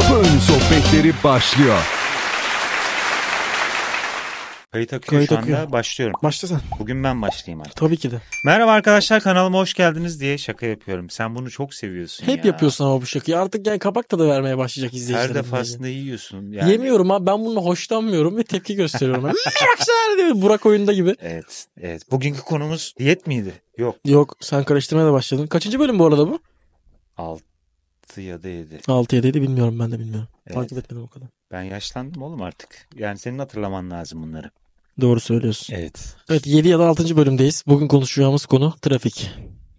Kapı Önü Sohbetleri başlıyor. Kayıt akıyor Kayıt şu anda. Akıyor. Başlıyorum. Başla Bugün ben başlayayım artık. Tabii ki de. Merhaba arkadaşlar kanalıma hoş geldiniz diye şaka yapıyorum. Sen bunu çok seviyorsun Hep ya. yapıyorsun ama bu şakayı. Artık yani kabak da vermeye başlayacak izleyiciler. Her defasında yani. yiyorsun. Yani. Yemiyorum ha. Ben bununla hoşlanmıyorum ve tepki gösteriyorum. Merakşar diyor. Burak oyunda gibi. Evet. Evet. Bugünkü konumuz diyet miydi? Yok. Yok. Sen karıştırmaya da başladın. Kaçıncı bölüm bu arada bu? 6 6 ya da 7. 6 ya da 7 bilmiyorum ben de bilmiyorum. Evet. Takip etmedim o kadar. Ben yaşlandım oğlum artık. Yani senin hatırlaman lazım bunları. Doğru söylüyorsun. Evet. Evet 7 ya da 6. bölümdeyiz. Bugün konuşacağımız konu trafik.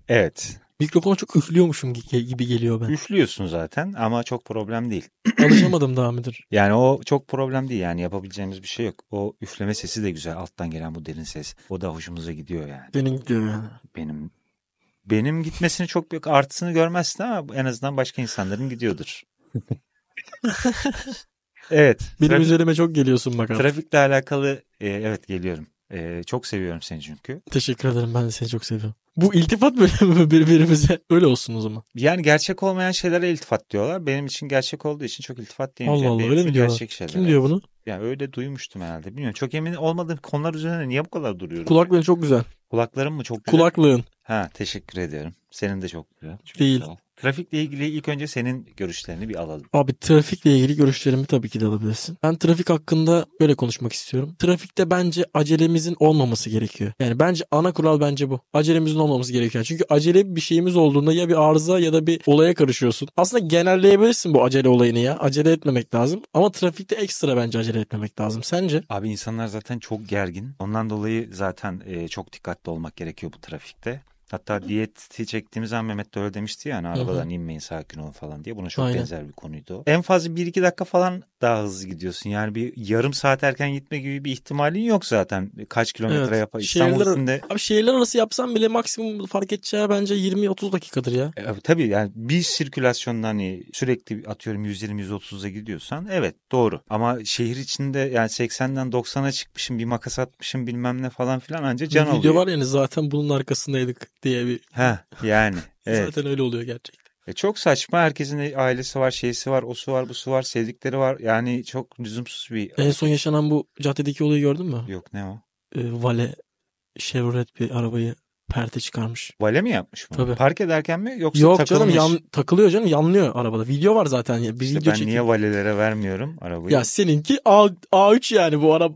Evet. Mikrofona çok üflüyormuşum gibi geliyor ben. Üflüyorsun zaten ama çok problem değil. Alışamadım daha mıdır? Yani o çok problem değil yani yapabileceğimiz bir şey yok. O üfleme sesi de güzel alttan gelen bu derin ses. O da hoşumuza gidiyor yani. Benim gidiyor yani. Benim benim gitmesini çok büyük artısını görmezsin ama en azından başka insanların gidiyordur. evet. Benim trafik, üzerime çok geliyorsun bakalım. Trafikle alakalı e, evet geliyorum. E, çok seviyorum seni çünkü. Teşekkür ederim ben de seni çok seviyorum. Bu iltifat bölümü birbirimize öyle olsun o zaman. Yani gerçek olmayan şeylere iltifat diyorlar. Benim için gerçek olduğu için çok iltifat diyemeyeceğim. Allah Allah öyle mi diyorlar? Gerçek şeyler. Kim diyor bunu? Yani öyle duymuştum herhalde. Bilmiyorum çok emin olmadığım konular üzerine niye bu kadar duruyorum? Kulakların çok güzel. Kulaklarım mı çok güzel? Kulaklığın. Ha teşekkür ediyorum. Senin de çok güzel. Çok Değil. Güzel. Trafikle ilgili ilk önce senin görüşlerini bir alalım. Abi trafikle ilgili görüşlerimi tabii ki de alabilirsin. Ben trafik hakkında böyle konuşmak istiyorum. Trafikte bence acelemizin olmaması gerekiyor. Yani bence ana kural bence bu. Acelemizin olmaması gerekiyor. Çünkü acele bir şeyimiz olduğunda ya bir arıza ya da bir olaya karışıyorsun. Aslında genelleyebilirsin bu acele olayını ya. Acele etmemek lazım. Ama trafikte ekstra bence acele etmemek lazım. Sence? Abi insanlar zaten çok gergin. Ondan dolayı zaten e, çok dikkatli olmak gerekiyor bu trafikte. Hatta diyeti çektiğimiz zaman Mehmet de öyle demişti ya hani arabadan inmeyin sakin olun falan diye. Buna çok Aynen. benzer bir konuydu o. En fazla 1-2 dakika falan daha hızlı gidiyorsun. Yani bir yarım saat erken gitme gibi bir ihtimalin yok zaten. Kaç kilometre evet. yapar İstanbul şehirler, üstünde. Abi şehirler arası yapsam bile maksimum fark edeceği bence 20-30 dakikadır ya. E, tabii yani bir sirkülasyonla hani sürekli atıyorum 120-130'a gidiyorsan evet doğru. Ama şehir içinde yani 80'den 90'a çıkmışım bir makas atmışım bilmem ne falan filan anca can bir video Video var yani zaten bunun arkasındaydık diye bir. Ha yani. evet. zaten öyle oluyor gerçekten. E çok saçma. Herkesin ailesi var, şeysi var, o su var, bu su var, sevdikleri var. Yani çok lüzumsuz bir... En son yaşanan bu caddedeki olayı gördün mü? Yok ne o? E, vale Chevrolet bir arabayı perte çıkarmış. Vale mi yapmış bunu? Tabii. Park ederken mi yoksa Yok takılmış? canım yan, takılıyor canım yanlıyor arabada. Video var zaten. Ya. Bir işte video ben çekim. niye valelere vermiyorum arabayı? Ya seninki A, A3 yani bu araba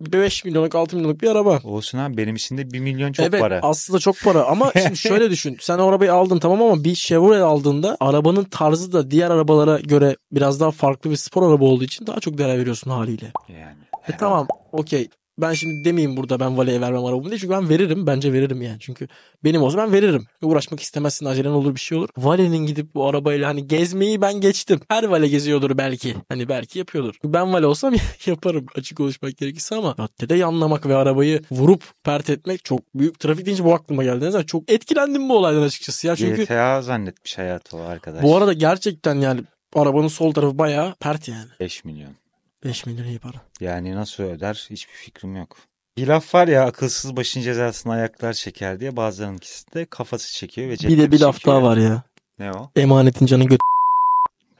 5 milyonluk 6 milyonluk bir araba. Olsun abi benim içinde 1 milyon çok evet, para. Evet aslında çok para ama şimdi şöyle düşün. Sen o arabayı aldın tamam ama bir Chevrolet aldığında arabanın tarzı da diğer arabalara göre biraz daha farklı bir spor araba olduğu için daha çok değer veriyorsun haliyle. Yani. E tamam okey ben şimdi demeyeyim burada ben valeye vermem arabamı diye. Çünkü ben veririm. Bence veririm yani. Çünkü benim olsa ben veririm. Uğraşmak istemezsin. Acelen olur bir şey olur. Valenin gidip bu arabayla hani gezmeyi ben geçtim. Her vale geziyordur belki. Hani belki yapıyordur. Ben vale olsam yaparım açık konuşmak gerekirse ama caddede yanlamak ve arabayı vurup pert etmek çok büyük. Trafik deyince bu aklıma geldi. Ne zaman çok etkilendim bu olaydan açıkçası ya. Çünkü GTA zannetmiş hayatı o arkadaş. Bu arada gerçekten yani arabanın sol tarafı bayağı pert yani. 5 milyon. 5 milyon iyi para. Yani nasıl öder hiçbir fikrim yok. Bir laf var ya akılsız başın cezasını ayaklar çeker diye bazılarınkisi de kafası çekiyor ve Bir de bir laf daha var ya. Ne o? Emanetin canı göt.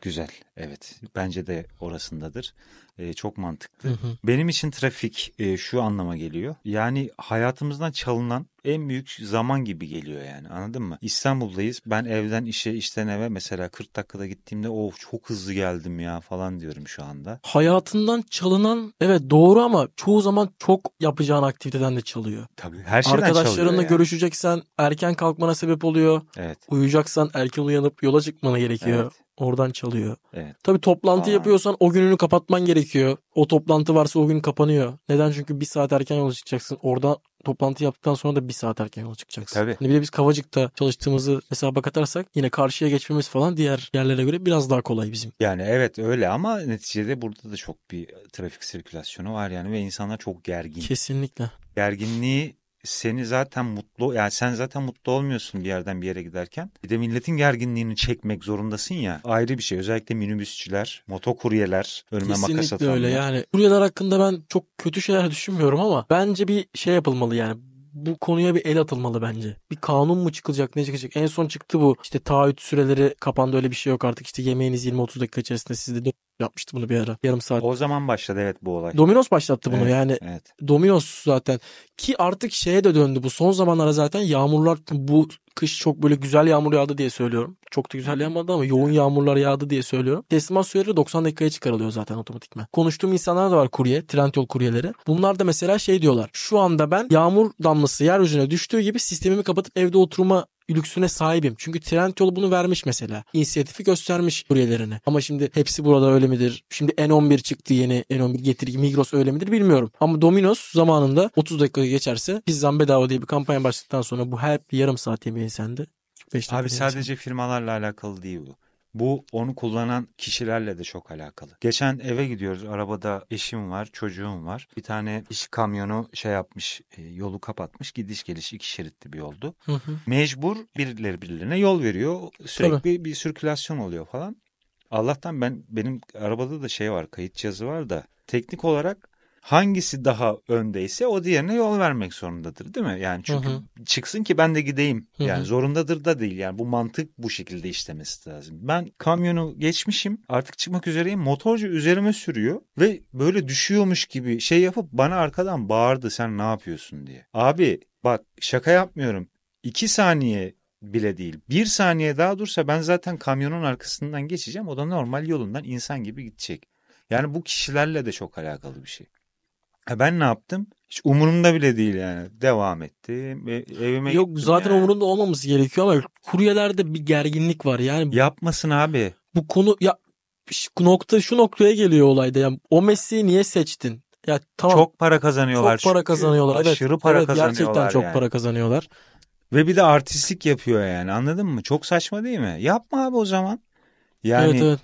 Güzel evet bence de orasındadır e, çok mantıklı. Hı hı. Benim için trafik e, şu anlama geliyor. Yani hayatımızdan çalınan en büyük zaman gibi geliyor yani anladın mı? İstanbul'dayız ben evden işe işten eve mesela 40 dakikada gittiğimde of çok hızlı geldim ya falan diyorum şu anda. Hayatından çalınan evet doğru ama çoğu zaman çok yapacağın aktiviteden de çalıyor. Tabii her şeyden Arkadaşlarınla çalıyor yani. görüşeceksen erken kalkmana sebep oluyor. Evet. Uyuyacaksan erken uyanıp yola çıkmana gerekiyor. Evet. Oradan çalıyor. Evet. Tabii toplantı Aa. yapıyorsan o gününü kapatman gerekiyor gerekiyor. O toplantı varsa o gün kapanıyor. Neden? Çünkü bir saat erken yola çıkacaksın. Orada toplantı yaptıktan sonra da bir saat erken yola çıkacaksın. Tabii. Yani bir de biz Kavacık'ta çalıştığımızı hesaba katarsak yine karşıya geçmemiz falan diğer yerlere göre biraz daha kolay bizim. Yani evet öyle ama neticede burada da çok bir trafik sirkülasyonu var yani ve insanlar çok gergin. Kesinlikle. Gerginliği seni zaten mutlu yani sen zaten mutlu olmuyorsun bir yerden bir yere giderken. Bir de milletin gerginliğini çekmek zorundasın ya. Ayrı bir şey. Özellikle minibüsçüler, motokuryeler, önüme Kesinlikle makas atanlar. öyle yani. Kuryeler hakkında ben çok kötü şeyler düşünmüyorum ama bence bir şey yapılmalı yani bu konuya bir el atılmalı bence. Bir kanun mu çıkılacak ne çıkacak? En son çıktı bu. İşte taahhüt süreleri kapandı öyle bir şey yok artık. İşte yemeğiniz 20-30 dakika içerisinde sizde yapmıştı bunu bir ara. Yarım saat. O zaman başladı evet bu olay. Domino's başlattı bunu evet, yani. Evet. Domino's zaten ki artık şeye de döndü bu. Son zamanlara zaten yağmurlar bu kış çok böyle güzel yağmur yağdı diye söylüyorum. Çok da güzel yağmadı ama yoğun yağmurlar yağdı diye söylüyorum. Teslimat süreleri 90 dakikaya çıkarılıyor zaten otomatikman. Konuştuğum insanlar da var kurye, Trendyol kuryeleri. Bunlar da mesela şey diyorlar. Şu anda ben yağmur damlası yeryüzüne düştüğü gibi sistemimi kapatıp evde oturma lüksüne sahibim. Çünkü Trendyol bunu vermiş mesela. İnisiyatifi göstermiş kuryelerine. Ama şimdi hepsi burada öyle midir? Şimdi N11 çıktı yeni N11 getir Migros öyle midir bilmiyorum. Ama Domino's zamanında 30 dakika geçerse pizzam bedava diye bir kampanya başladıktan sonra bu her yarım saat yemeği sende. Abi sadece insandı. firmalarla alakalı değil bu. Bu onu kullanan kişilerle de çok alakalı. Geçen eve gidiyoruz. Arabada eşim var, çocuğum var. Bir tane iş kamyonu şey yapmış, e, yolu kapatmış. Gidiş geliş iki şeritli bir yoldu. Hı hı. Mecbur birileri birilerine yol veriyor. Sürekli Tabii. bir sirkülasyon oluyor falan. Allah'tan ben benim arabada da şey var, kayıt cihazı var da teknik olarak hangisi daha öndeyse o diğerine yol vermek zorundadır değil mi? Yani çünkü hı hı. çıksın ki ben de gideyim. Hı hı. Yani zorundadır da değil. Yani bu mantık bu şekilde işlemesi lazım. Ben kamyonu geçmişim artık çıkmak üzereyim. Motorcu üzerime sürüyor ve böyle düşüyormuş gibi şey yapıp bana arkadan bağırdı sen ne yapıyorsun diye. Abi bak şaka yapmıyorum. İki saniye bile değil. Bir saniye daha dursa ben zaten kamyonun arkasından geçeceğim. O da normal yolundan insan gibi gidecek. Yani bu kişilerle de çok alakalı bir şey ben ne yaptım? Hiç umurumda bile değil yani. Devam ettim. Evime Yok zaten yani. umurumda olmaması gerekiyor ama kuryelerde bir gerginlik var yani. Yapmasın abi. Bu konu ya şu nokta şu noktaya geliyor olayda. Yani o mesleği niye seçtin? Ya tamam. Çok para kazanıyorlar. Çok para kazanıyorlar. Evet. Aşırı para evet, kazanıyorlar. Gerçekten çok para kazanıyorlar. Ve bir de artistlik yapıyor yani. Anladın mı? Çok saçma değil mi? Yapma abi o zaman. Yani evet, evet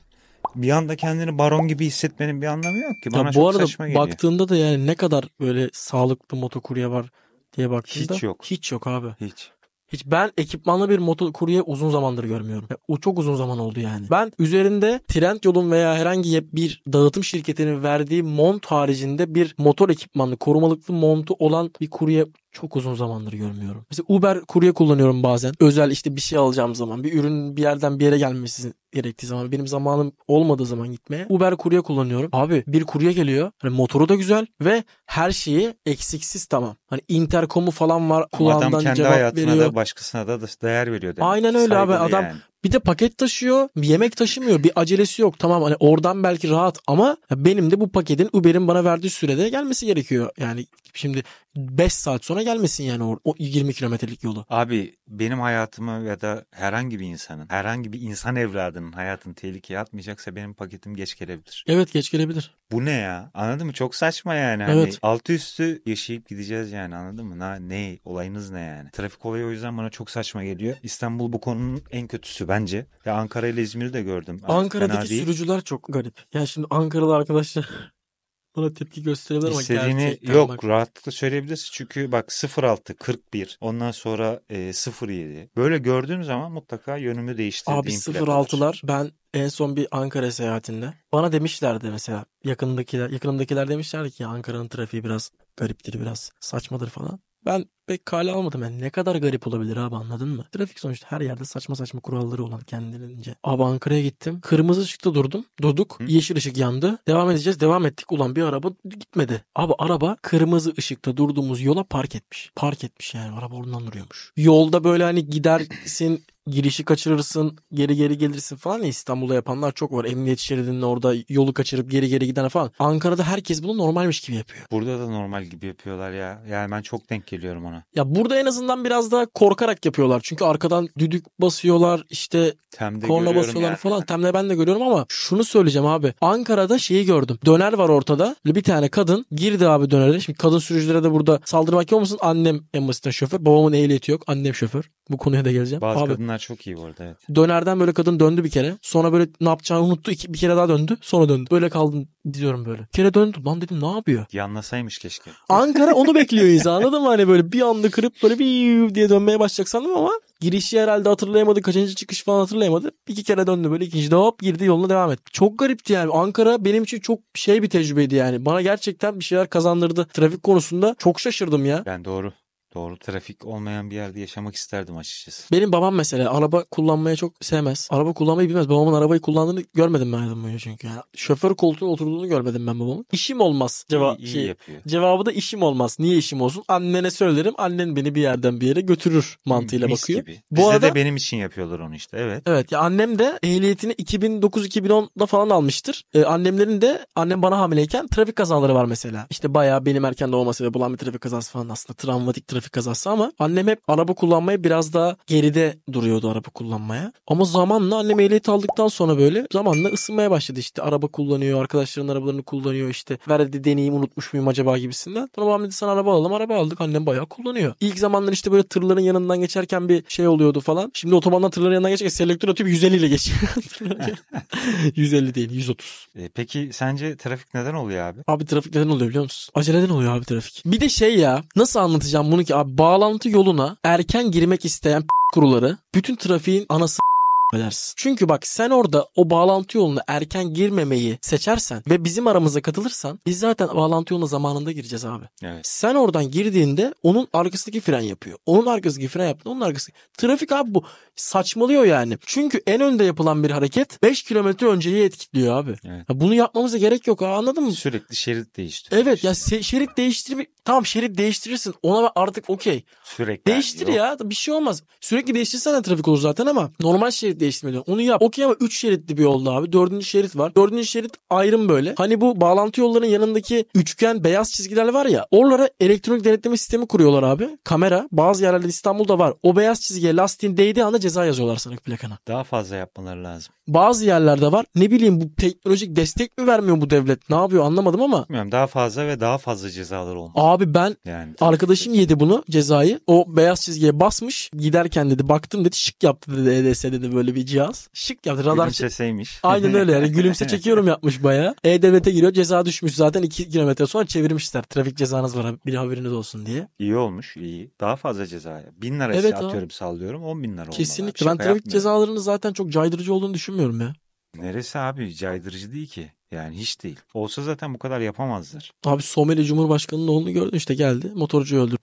bir anda kendini baron gibi hissetmenin bir anlamı yok ki. Bana ya bu arada baktığında da yani ne kadar böyle sağlıklı motokurye var diye baktığında hiç yok. Hiç yok abi. Hiç. Hiç ben ekipmanlı bir motokurye uzun zamandır görmüyorum. O çok uzun zaman oldu yani. Ben üzerinde trend yolun veya herhangi bir dağıtım şirketinin verdiği mont haricinde bir motor ekipmanlı, korumalıklı montu olan bir kurye çok uzun zamandır görmüyorum. Mesela Uber kurye kullanıyorum bazen. Özel işte bir şey alacağım zaman, bir ürün bir yerden bir yere gelmesi gerektiği zaman, benim zamanım olmadığı zaman gitmeye Uber kurye kullanıyorum. Abi bir kurye geliyor. Hani motoru da güzel ve her şeyi eksiksiz tamam. Hani interkomu falan var. Ama adam kendi cevap hayatına veriyor. da başkasına da değer veriyor. Demek. Aynen öyle Saygılı abi. Adam yani. Bir de paket taşıyor. Bir yemek taşımıyor. Bir acelesi yok. Tamam hani oradan belki rahat ama benim de bu paketin Uber'in bana verdiği sürede gelmesi gerekiyor. Yani şimdi 5 saat sonra gelmesin yani o, 20 kilometrelik yolu. Abi benim hayatımı ya da herhangi bir insanın, herhangi bir insan evladının hayatını tehlikeye atmayacaksa benim paketim geç gelebilir. Evet geç gelebilir bu ne ya? Anladın mı? Çok saçma yani. Hani evet. Altı üstü yaşayıp gideceğiz yani anladın mı? Na, ne? Olayınız ne yani? Trafik olayı o yüzden bana çok saçma geliyor. İstanbul bu konunun en kötüsü bence. Ya Ankara ile İzmir'i de gördüm. Ankara'daki sürücüler çok garip. Ya şimdi Ankaralı arkadaşlar buna tepki gösterebilir ama İstediğini yok bak. rahatlıkla söyleyebilirsin. Çünkü bak 06, 41 ondan sonra e, 07 böyle gördüğüm zaman mutlaka yönümü değiştirdiğim Abi 06'lar ben en son bir Ankara seyahatinde bana demişlerdi mesela yakındakiler yakınımdakiler demişlerdi ki Ankara'nın trafiği biraz gariptir biraz saçmadır falan. Ben pek kale almadım. Yani ne kadar garip olabilir abi anladın mı? Trafik sonuçta her yerde saçma saçma kuralları olan kendilerince. Abi Ankara'ya gittim. Kırmızı ışıkta durdum. Durduk. Hı? Yeşil ışık yandı. Devam edeceğiz. Devam ettik. Ulan bir araba gitmedi. Abi araba kırmızı ışıkta durduğumuz yola park etmiş. Park etmiş yani. Araba oradan duruyormuş. Yolda böyle hani gidersin girişi kaçırırsın geri geri gelirsin falan ya İstanbul'da yapanlar çok var. Emniyet şeridinin orada yolu kaçırıp geri geri giden falan. Ankara'da herkes bunu normalmiş gibi yapıyor. Burada da normal gibi yapıyorlar ya. Yani ben çok denk geliyorum ona. Ya burada en azından biraz daha korkarak yapıyorlar. Çünkü arkadan düdük basıyorlar işte Temde korna basıyorlar ya. falan. Temde ben de görüyorum ama şunu söyleyeceğim abi. Ankara'da şeyi gördüm. Döner var ortada. Bir tane kadın girdi abi dönere. Şimdi kadın sürücülere de burada saldırmak yok musun? Annem en basitten şoför. Babamın ehliyeti yok. Annem şoför. Bu konuya da geleceğim. Bazı abi, kadınlar Dönerler çok iyi bu arada evet. Dönerden böyle kadın döndü bir kere. Sonra böyle ne yapacağını unuttu. İki, bir kere daha döndü. Sonra döndü. Böyle kaldım diyorum böyle. Bir kere döndü. Lan dedim ne yapıyor? Yanlasaymış keşke. Ankara onu bekliyor insan anladın mı? Hani böyle bir anda kırıp böyle bir diye dönmeye başlayacak sandım ama girişi herhalde hatırlayamadı. Kaçıncı çıkış falan hatırlayamadı. İki kere döndü böyle ikinci de hop girdi yoluna devam etti. Çok garipti yani. Ankara benim için çok şey bir tecrübeydi yani. Bana gerçekten bir şeyler kazandırdı. Trafik konusunda çok şaşırdım ya. Ben doğru. Doğru trafik olmayan bir yerde yaşamak isterdim açıkçası. Benim babam mesela araba kullanmaya çok sevmez. Araba kullanmayı bilmez. Babamın arabayı kullandığını görmedim ben hayatım boyunca çünkü. Yani şoför koltuğuna oturduğunu görmedim ben babamın. İşim olmaz. Ceva İyi iyi şey, yapıyor. Cevabı da işim olmaz. Niye işim olsun? Annene söylerim. Annen beni bir yerden bir yere götürür mantığıyla Mis bakıyor. Gibi. Bu Bizde arada, de benim için yapıyorlar onu işte. Evet. Evet ya annem de ehliyetini 2009-2010'da falan almıştır. Ee, annemlerin de annem bana hamileyken trafik kazaları var mesela. İşte bayağı benim erken doğmasıyla bulan bir trafik kazası falan aslında travmatik trafik trafik kazası ama annem hep araba kullanmaya biraz daha geride duruyordu araba kullanmaya. Ama zamanla annem ehliyet aldıktan sonra böyle zamanla ısınmaya başladı işte araba kullanıyor, arkadaşların arabalarını kullanıyor işte verdi deneyim unutmuş muyum acaba gibisinden. Sonra babam dedi sana araba alalım araba aldık annem bayağı kullanıyor. İlk zamanlar işte böyle tırların yanından geçerken bir şey oluyordu falan. Şimdi otobandan tırların yanından geçerken selektör atıp 150 ile geçiyor. 150 değil 130. E, peki sence trafik neden oluyor abi? Abi trafik neden oluyor biliyor musun? Aceleden oluyor abi trafik. Bir de şey ya nasıl anlatacağım bunu ki ki abi bağlantı yoluna erken girmek isteyen kuruları bütün trafiğin anası edersin. Çünkü bak sen orada o bağlantı yoluna erken girmemeyi seçersen ve bizim aramıza katılırsan biz zaten bağlantı yoluna zamanında gireceğiz abi. Evet. Sen oradan girdiğinde onun arkasındaki fren yapıyor. Onun arkasındaki fren yaptı. Onun arkasındaki. Trafik abi bu. Saçmalıyor yani. Çünkü en önde yapılan bir hareket 5 kilometre önceyi etkiliyor abi. Evet. Ya bunu yapmamıza gerek yok. anladın mı? Sürekli şerit değiştiriyor. Evet işte. ya şerit değiştirme Tamam şerit değiştirirsin. Ona artık okey. Sürekli. Değiştir yok. ya. Bir şey olmaz. Sürekli değiştirsen de trafik olur zaten ama normal şerit değiştirme Onu yap. Okey ama 3 şeritli bir yolda abi. 4. şerit var. 4. şerit ayrım böyle. Hani bu bağlantı yollarının yanındaki üçgen beyaz çizgiler var ya. Oralara elektronik denetleme sistemi kuruyorlar abi. Kamera. Bazı yerlerde İstanbul'da var. O beyaz çizgiye lastiğin değdiği anda ceza yazıyorlar sana plakana. Daha fazla yapmaları lazım. Bazı yerlerde var. Ne bileyim bu teknolojik destek mi vermiyor bu devlet? Ne yapıyor anlamadım ama. Bilmiyorum daha fazla ve daha fazla cezalar olmalı. Abi ben yani, arkadaşım yedi bunu cezayı. O beyaz çizgiye basmış. Giderken dedi baktım dedi şık yaptı dedi EDS dedi böyle bir cihaz. Şık yaptı. Radar Gülümseseymiş. Aynen öyle yani gülümse çekiyorum yapmış baya. E-Devlet'e giriyor ceza düşmüş zaten 2 kilometre sonra çevirmişler. Trafik cezanız var bir haberiniz olsun diye. İyi olmuş iyi. Daha fazla ceza. Bin lira evet, atıyorum abi. sallıyorum 10 bin lira olmalı. Kesinlikle ben trafik cezalarının zaten çok caydırıcı olduğunu düşünmüyorum ya. Neresi abi caydırıcı değil ki. Yani hiç değil. Olsa zaten bu kadar yapamazlar. Abi Someli Cumhurbaşkanı'nın oğlunu gördün işte geldi motorcu öldü.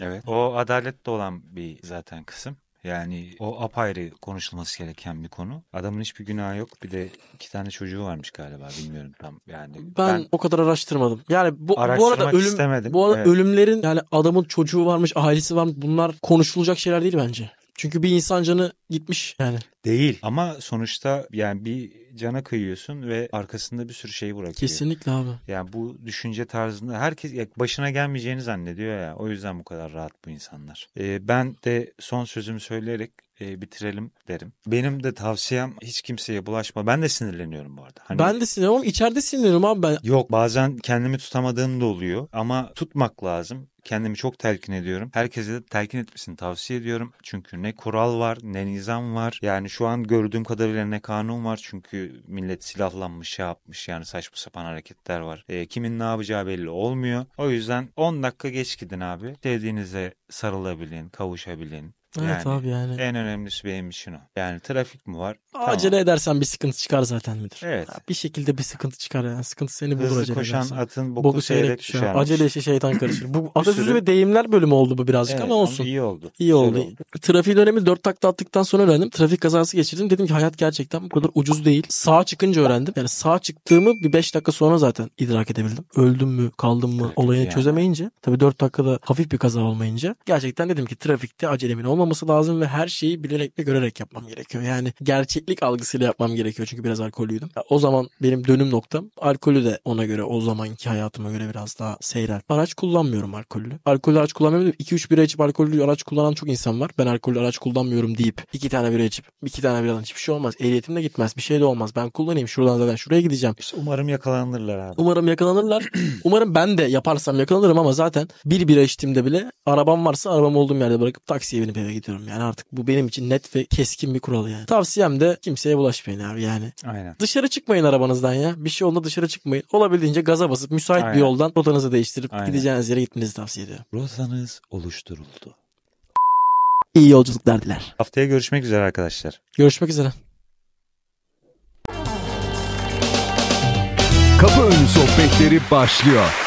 Evet. O adalette olan bir zaten kısım. Yani o apayrı konuşulması gereken bir konu. Adamın hiçbir günahı yok. Bir de iki tane çocuğu varmış galiba. Bilmiyorum tam. Yani ben, ben o kadar araştırmadım. Yani bu, bu arada ölüm istemedim. bu arada evet. ölümlerin yani adamın çocuğu varmış, ailesi varmış bunlar konuşulacak şeyler değil bence. Çünkü bir insan canı gitmiş yani. Değil ama sonuçta yani bir cana kıyıyorsun ve arkasında bir sürü şey bırakıyor. Kesinlikle abi. Yani bu düşünce tarzında herkes başına gelmeyeceğini zannediyor ya. O yüzden bu kadar rahat bu insanlar. Ee, ben de son sözümü söyleyerek e, bitirelim derim. Benim de tavsiyem hiç kimseye bulaşma. Ben de sinirleniyorum bu arada. Hani... Ben de sinirleniyorum İçeride içeride sinirleniyorum abi ben. Yok bazen kendimi tutamadığım da oluyor ama tutmak lazım kendimi çok telkin ediyorum. Herkese de telkin etmesini tavsiye ediyorum. Çünkü ne kural var ne nizam var. Yani şu an gördüğüm kadarıyla ne kanun var. Çünkü millet silahlanmış şey yapmış yani saçma sapan hareketler var. E, kimin ne yapacağı belli olmuyor. O yüzden 10 dakika geç gidin abi. Sevdiğinize sarılabilin, kavuşabilin. Evet yani abi yani. En önemlisi benim için o. Yani trafik mi var? Acele tamam. edersen bir sıkıntı çıkar zaten müdür. Evet. Ya bir şekilde bir sıkıntı çıkar yani. Sıkıntı seni bulur Hızlı acele koşan edersen. atın boku, boku seyrek, seyrek düşer. Acele işe şeytan karışır. Bu atasözü sürü... ve deyimler bölümü oldu bu birazcık evet, ama olsun. Ama iyi oldu. İyi oldu. oldu. Trafiğin önemi dört takla attıktan sonra öğrendim. Trafik kazası geçirdim. Dedim ki hayat gerçekten bu kadar ucuz değil. Sağa çıkınca öğrendim. Yani sağ çıktığımı bir beş dakika sonra zaten idrak edebildim. Öldüm mü kaldım mı olayını yani. çözemeyince. Tabii dört dakikada hafif bir kaza olmayınca. Gerçekten dedim ki trafikte acelemin olmaması olmaması lazım ve her şeyi bilerek ve görerek yapmam gerekiyor. Yani gerçeklik algısıyla yapmam gerekiyor çünkü biraz alkollüydüm. O zaman benim dönüm noktam alkolü de ona göre o zamanki hayatıma göre biraz daha seyrer. Araç kullanmıyorum alkollü. Alkollü araç kullanmıyorum. 2-3 bira içip alkollü araç kullanan çok insan var. Ben alkollü araç kullanmıyorum deyip 2 tane bira içip 2 tane bira içip bir şey olmaz. Ehliyetim de gitmez. Bir şey de olmaz. Ben kullanayım. Şuradan zaten şuraya gideceğim. İşte umarım yakalanırlar abi. Umarım yakalanırlar. umarım ben de yaparsam yakalanırım ama zaten bir bira içtiğimde bile arabam varsa arabam olduğum yerde bırakıp taksiye binip eve hoşuma gidiyorum. Yani artık bu benim için net ve keskin bir kural yani. Tavsiyem de kimseye bulaşmayın abi yani. Aynen. Dışarı çıkmayın arabanızdan ya. Bir şey olduğunda dışarı çıkmayın. Olabildiğince gaza basıp müsait Aynen. bir yoldan rotanızı değiştirip Aynen. gideceğiniz yere gitmenizi tavsiye ediyorum. Rotanız oluşturuldu. İyi yolculuklar diler. Haftaya görüşmek üzere arkadaşlar. Görüşmek üzere. Kapı önü sohbetleri başlıyor.